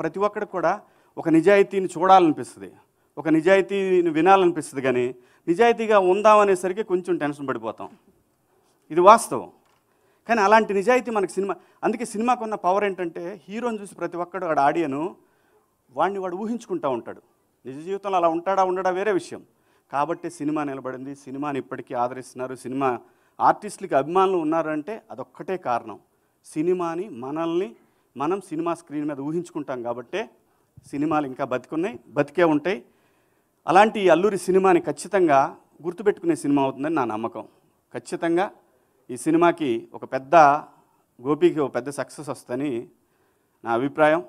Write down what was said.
ప్రతి ఒక్కరు కూడా ఒక నిజాయితీని చూడాలనిపిస్తుంది ఒక నిజాయితీని వినాలనిపిస్తుంది కానీ నిజాయితీగా ఉందామనేసరికి కొంచెం టెన్షన్ పడిపోతాం ఇది వాస్తవం కానీ అలాంటి నిజాయితీ మనకి సినిమా అందుకే సినిమాకు ఉన్న పవర్ ఏంటంటే హీరోని చూసి ప్రతి ఒక్కడు వాడు ఆడియను వాడిని వాడు ఊహించుకుంటూ ఉంటాడు నిజ జీవితంలో అలా ఉంటాడా ఉండడా వేరే విషయం కాబట్టి సినిమా నిలబడింది సినిమాని ఇప్పటికీ ఆదరిస్తున్నారు సినిమా ఆర్టిస్టులకి అభిమానులు ఉన్నారంటే అదొక్కటే కారణం సినిమాని మనల్ని మనం సినిమా స్క్రీన్ మీద ఊహించుకుంటాం కాబట్టే సినిమాలు ఇంకా బతికున్నాయి బతికే ఉంటాయి అలాంటి అల్లూరి సినిమాని ఖచ్చితంగా గుర్తుపెట్టుకునే సినిమా అవుతుందని నా నమ్మకం ఖచ్చితంగా ఈ సినిమాకి ఒక పెద్ద గోపికి ఒక పెద్ద సక్సెస్ వస్తుందని నా అభిప్రాయం